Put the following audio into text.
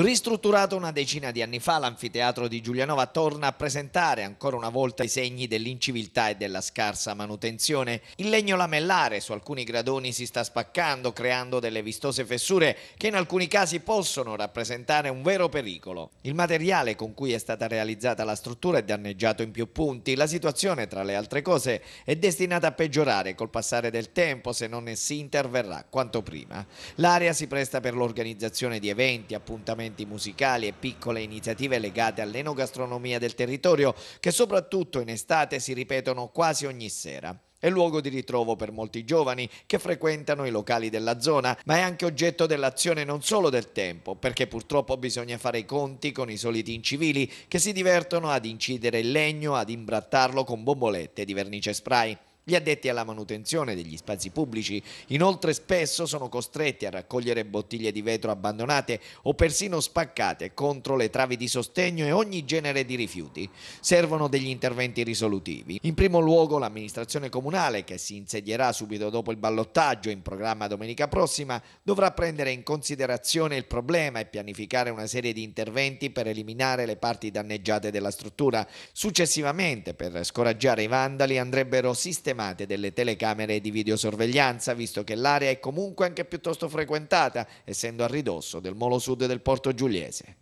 Ristrutturato una decina di anni fa, l'anfiteatro di Giulianova torna a presentare ancora una volta i segni dell'inciviltà e della scarsa manutenzione. Il legno lamellare su alcuni gradoni si sta spaccando, creando delle vistose fessure che in alcuni casi possono rappresentare un vero pericolo. Il materiale con cui è stata realizzata la struttura è danneggiato in più punti. La situazione, tra le altre cose, è destinata a peggiorare col passare del tempo se non si interverrà quanto prima. L'area si presta per l'organizzazione di eventi, appuntamenti strumenti musicali e piccole iniziative legate all'enogastronomia del territorio che soprattutto in estate si ripetono quasi ogni sera. È luogo di ritrovo per molti giovani che frequentano i locali della zona, ma è anche oggetto dell'azione non solo del tempo, perché purtroppo bisogna fare i conti con i soliti incivili che si divertono ad incidere il legno, ad imbrattarlo con bombolette di vernice spray. Gli addetti alla manutenzione degli spazi pubblici inoltre spesso sono costretti a raccogliere bottiglie di vetro abbandonate o persino spaccate contro le travi di sostegno e ogni genere di rifiuti. Servono degli interventi risolutivi. In primo luogo l'amministrazione comunale che si insedierà subito dopo il ballottaggio in programma domenica prossima dovrà prendere in considerazione il problema e pianificare una serie di interventi per eliminare le parti danneggiate della struttura. Successivamente per scoraggiare i vandali andrebbero sistemati sistemate delle telecamere di videosorveglianza, visto che l'area è comunque anche piuttosto frequentata, essendo a ridosso del molo sud del porto giuliese.